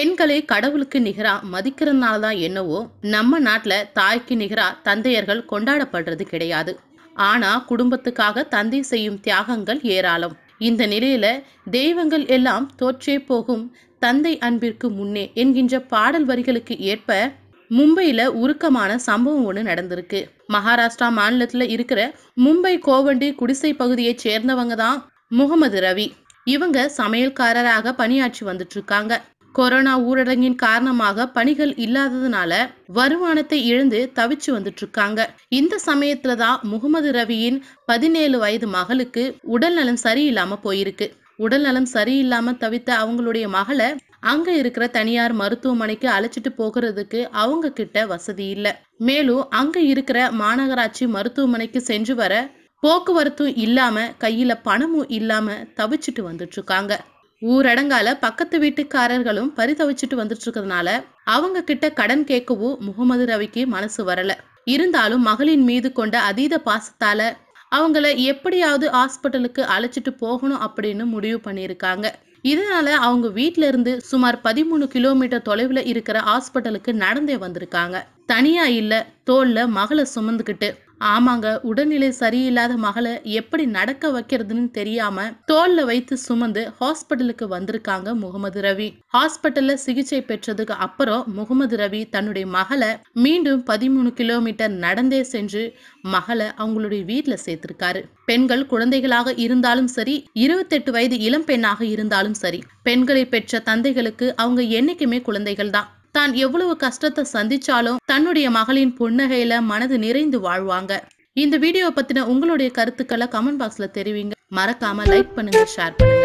பெண்களை கடவுளுக்கு நிகரா மதிக்கிறதுனால தான் என்னவோ நம்ம நாட்டில் தாய்க்கு நிகரா தந்தையர்கள் கொண்டாடப்படுறது கிடையாது ஆனா குடும்பத்துக்காக தந்தை செய்யும் தியாகங்கள் ஏராளம் இந்த நிலையில தெய்வங்கள் எல்லாம் தோற்றே போகும் தந்தை அன்பிற்கு முன்னே என்கின்ற பாடல் வரிகளுக்கு ஏற்ப மும்பையில் உருக்கமான சம்பவம் ஒன்று நடந்திருக்கு மகாராஷ்டிரா மாநிலத்தில் இருக்கிற மும்பை கோவண்டி குடிசை பகுதியை சேர்ந்தவங்க தான் முகமது ரவி இவங்க சமையல்காரராக பணியாற்றி வந்துட்டு இருக்காங்க கொரோனா ஊரடங்கின் காரணமாக பணிகள் இல்லாததுனால வருமானத்தை இழந்து தவிச்சு வந்துட்டு இருக்காங்க இந்த சமயத்துல தான் முகமது ரவியின் பதினேழு வயது மகளுக்கு உடல் நலம் சரியில்லாம போயிருக்கு உடல் நலம் சரியில்லாம தவித்த அவங்களுடைய மகளை அங்க இருக்கிற தனியார் மருத்துவமனைக்கு அழைச்சிட்டு போகிறதுக்கு அவங்க கிட்ட வசதி இல்லை மேலும் அங்க இருக்கிற மாநகராட்சி மருத்துவமனைக்கு சென்று வர போக்குவரத்தும் இல்லாம கையில பணமும் இல்லாம தவிச்சிட்டு வந்துட்டு இருக்காங்க ஊரடங்கால பக்கத்து வீட்டுக்காரர்களும் பரிதவிச்சுட்டு வந்துட்டு இருக்கிறதுனால அவங்க கிட்ட கடன் கேட்கவும் முகமது ரவிக்கு மனசு வரல இருந்தாலும் மகளின் மீது கொண்ட அதீத பாசத்தால அவங்கள எப்படியாவது ஹாஸ்பிட்டலுக்கு அழைச்சிட்டு போகணும் அப்படின்னு முடிவு பண்ணியிருக்காங்க இதனால அவங்க வீட்ல இருந்து சுமார் பதிமூணு கிலோமீட்டர் தொலைவில் இருக்கிற ஹாஸ்பிட்டலுக்கு நடந்தே வந்திருக்காங்க தனியா இல்ல தோல்ல மகளை சுமந்துக்கிட்டு ஆமாங்க உடல்நிலை சரியில்லாத மகளை எப்படி நடக்க வைக்கிறதுன்னு தெரியாம தோல்ல வைத்து சுமந்து ஹாஸ்பிட்டலுக்கு வந்திருக்காங்க முகமது ரவி ஹாஸ்பிட்டல்ல சிகிச்சை பெற்றதுக்கு அப்புறம் முகமது ரவி தன்னுடைய மகளை மீண்டும் பதிமூணு கிலோமீட்டர் நடந்தே சென்று மகளை அவங்களுடைய வீட்டில் சேர்த்திருக்காரு பெண்கள் குழந்தைகளாக இருந்தாலும் சரி இருபத்தெட்டு வயது இளம் பெண்ணாக இருந்தாலும் சரி பெண்களை பெற்ற தந்தைகளுக்கு அவங்க என்னைக்குமே குழந்தைகள் தான் தான் எவ்வளவு கஷ்டத்தை சந்திச்சாலும் தன்னுடைய மகளின் புன்னகையில மனது நிறைந்து வாழ்வாங்க இந்த வீடியோ பத்தின உங்களுடைய கருத்துக்களை கமெண்ட் பாக்ஸ்ல தெரிவிங்க மறக்காம லைக் பண்ணுங்க ஷேர் பண்ணுங்க